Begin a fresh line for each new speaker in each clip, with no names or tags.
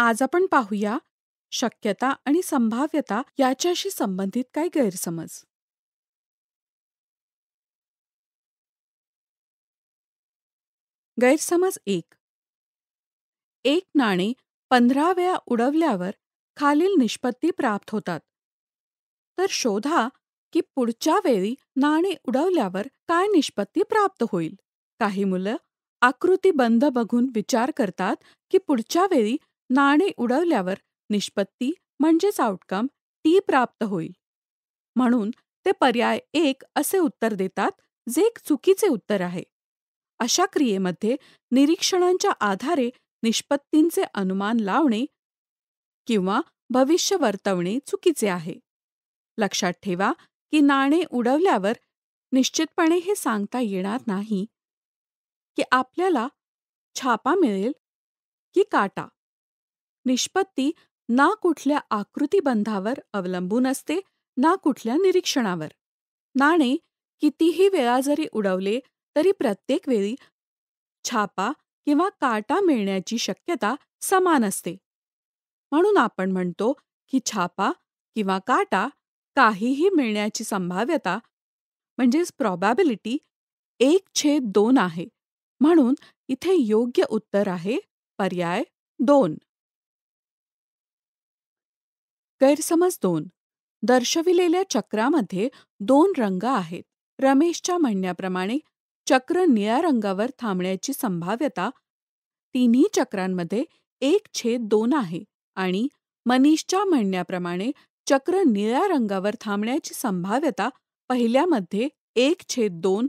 आज आपण पाहूया शक्यता आणि संभाव्यता याच्याशी संबंधित काही गैरसमज गैरसमज एक एक नाणे पंधरा वेळा उडवल्यावर खालील निष्पत्ती प्राप्त होतात तर शोधा की पुढच्या वेळी नाणे उडवल्यावर काय निष्पत्ती प्राप्त होईल काही मुलं आकृती बंद बघून विचार करतात की पुढच्या वेळी नाणे उडवल्यावर निष्पत्ती म्हणजेच आउटकम टी प्राप्त होईल म्हणून ते पर्याय एक असे उत्तर देतात जे एक चुकीचे उत्तर आहे अशा क्रियेमध्ये निरीक्षणांच्या आधारे निष्पत्तींचे अनुमान लावणे किंवा भविष्य वर्तवणे चुकीचे आहे लक्षात ठेवा की नाणे उडवल्यावर निश्चितपणे हे सांगता येणार नाही की आपल्याला छापा मिळेल की काटा निष्पत्ती ना कुठल्या आकृतीबंधावर अवलंबून असते ना कुठल्या निरीक्षणावर नाणे कितीही वेळा जरी उडवले तरी प्रत्येक वेळी छापा किंवा काटा मिळण्याची शक्यता समान असते म्हणून आपण म्हणतो की छापा किंवा काटा काहीही मिळण्याची संभाव्यता म्हणजेच प्रॉबॅबिलिटी एक छेद दोन आहे म्हणून इथे योग्य उत्तर आहे पर्याय दोन गैरसमज दोन दर्शविलेल्या चक्रामध्ये दोन रंग आहेत रमेशच्या म्हणण्याप्रमाणे चक्र निळ्या रंगावर थांबण्याची संभाव्यता तिन्ही चक्रांमध्ये एक छेद दोन आहे आणि मनीषच्या म्हणण्याप्रमाणे चक्र निळ्या रंगावर थांबण्याची संभाव्यता पहिल्यामध्ये एक छेद दोन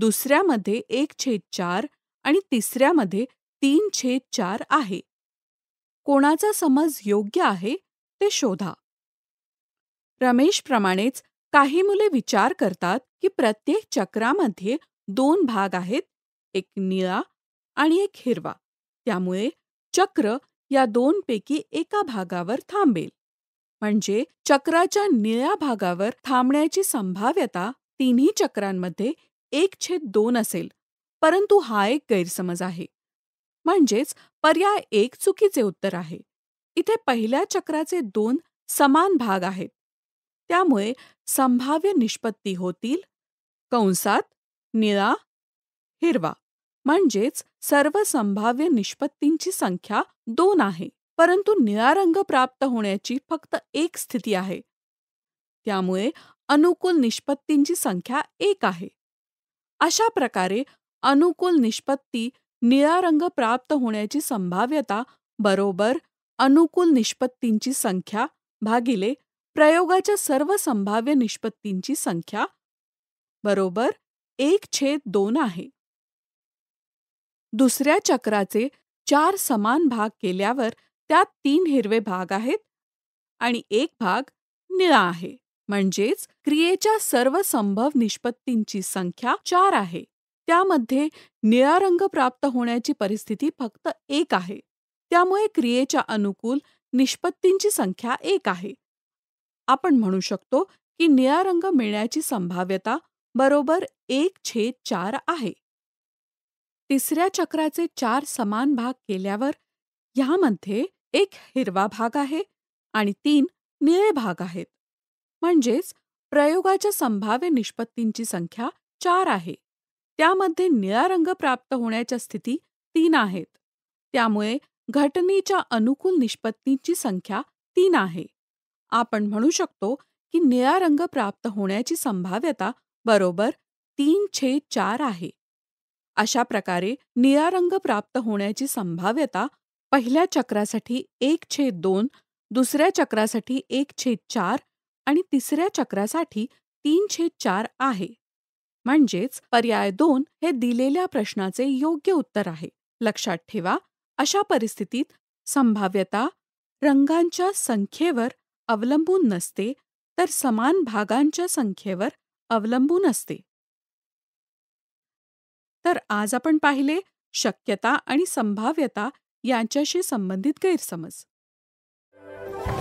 दुसऱ्यामध्ये एक छेद चार आणि तिसऱ्यामध्ये तीन छेद चार आहे कोणाचा समज योग्य आहे ते शोधा रमेशप्रमाणेच काही मुले विचार करतात की प्रत्येक चक्रामध्ये दोन भाग आहेत एक निळा आणि एक हिरवा त्यामुळे चक्र या दोनपैकी एका भागावर थांबेल म्हणजे चक्राच्या निळ्या भागावर थांबण्याची संभाव्यता तिन्ही चक्रांमध्ये एक छेद दोन असेल परंतु हा एक गैरसमज आहे म्हणजेच पर्याय एक चुकीचे उत्तर आहे इथे पहिल्या चक्राचे दोन समान भाग आहेत त्यामुळे संभाव्य निष्पत्ती होतील कंसात निळा हिरवा म्हणजेच सर्व संभाव्य निष्पत्तींची संख्या दोन आहे परंतु निळा रंग प्राप्त होण्याची फक्त एक स्थिती आहे त्यामुळे अनुकूल निष्पत्तींची संख्या एक आहे अशा प्रकारे अनुकूल निष्पत्ती निळा रंग प्राप्त होण्याची संभाव्यता बरोबर अनुकूल निष्पत्तींची संख्या भागिले प्रयोगाच्या सर्व संभाव्य निष्पत्तींची संख्या बरोबर एक छेद दोन आहे दुसऱ्या चक्राचे चार समान भाग केल्यावर त्यात तीन हिरवे भाग आहेत आणि एक भाग निळा आहे म्हणजेच क्रियेच्या सर्व संभव निष्पत्तींची संख्या चार आहे त्यामध्ये निळा रंग प्राप्त होण्याची परिस्थिती फक्त एक आहे त्यामुळे क्रियेच्या अनुकूल निष्पत्तींची संख्या एक आहे आपण म्हणू शकतो की निळा रंग मिळण्याची संभाव्यता बरोबर एक छेद चार आहे तिसऱ्या चक्राचे चार समान भाग केल्यावर ह्यामध्ये एक हिरवा भाग आहे आणि तीन निळे भाग आहेत म्हणजेच प्रयोगाच्या संभाव्य निष्पत्तींची संख्या चार आहे त्यामध्ये निळा रंग प्राप्त होण्याच्या स्थिती तीन आहेत त्यामुळे घटनेच्या अनुकूल निष्पत्तीची संख्या तीन आहे आपण म्हणू शकतो की निळा रंग प्राप्त होण्याची संभाव्यता बरोबर तीन छेद चार आहे अशा प्रकारे निळा रंग प्राप्त होण्याची संभाव्यता पहिल्या चक्रासाठी एक छेद दोन दुसऱ्या चक्रासाठी एक छेद चार आणि तिसऱ्या चक्रासाठी तीन छेद चार आहे म्हणजेच पर्याय दोन हे दिलेल्या प्रश्नाचे योग्य उत्तर आहे लक्षात ठेवा अशा परिस्थितीत संभाव्यता रंगांच्या संख्येवर अवलंबून नसते तर समान भागांच्या संख्येवर अवलंबून असते तर आज आपण पाहिले शक्यता आणि संभाव्यता यांच्याशी संबंधित गैरसमज